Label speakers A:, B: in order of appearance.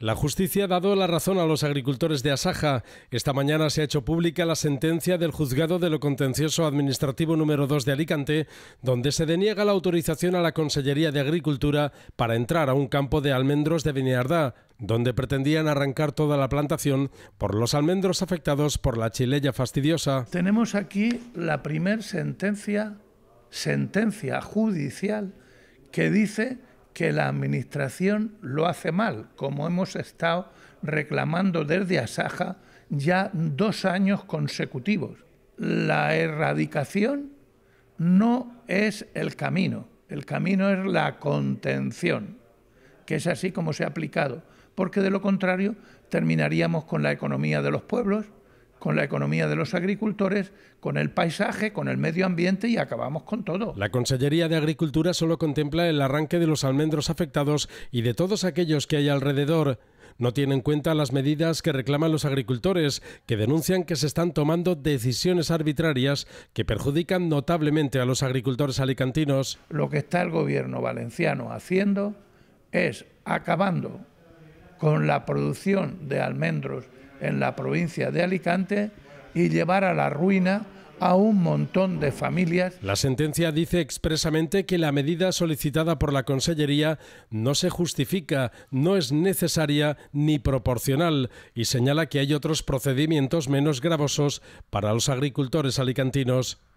A: La justicia ha dado la razón a los agricultores de Asaja. Esta mañana se ha hecho pública la sentencia del juzgado de lo contencioso administrativo número 2 de Alicante, donde se deniega la autorización a la Consellería de Agricultura para entrar a un campo de almendros de Vineardá, donde pretendían arrancar toda la plantación por los almendros afectados por la chileya fastidiosa. Tenemos aquí la primera sentencia,
B: sentencia judicial, que dice que la Administración lo hace mal, como hemos estado reclamando desde Asaja ya dos años consecutivos. La erradicación no es el camino, el camino es la contención, que es así como se ha aplicado, porque de lo contrario terminaríamos con la economía de los pueblos,
A: con la economía de los agricultores, con el paisaje, con el medio ambiente y acabamos con todo. La Consellería de Agricultura solo contempla el arranque de los almendros afectados y de todos aquellos que hay alrededor. No tiene en cuenta las medidas que reclaman los agricultores, que denuncian que se están tomando decisiones arbitrarias que perjudican notablemente a los agricultores alicantinos. Lo que está el gobierno valenciano haciendo es
B: acabando con la producción de almendros en la provincia de Alicante
A: y llevar a la ruina a un montón de familias. La sentencia dice expresamente que la medida solicitada por la Consellería no se justifica, no es necesaria ni proporcional y señala que hay otros procedimientos menos gravosos para los agricultores alicantinos.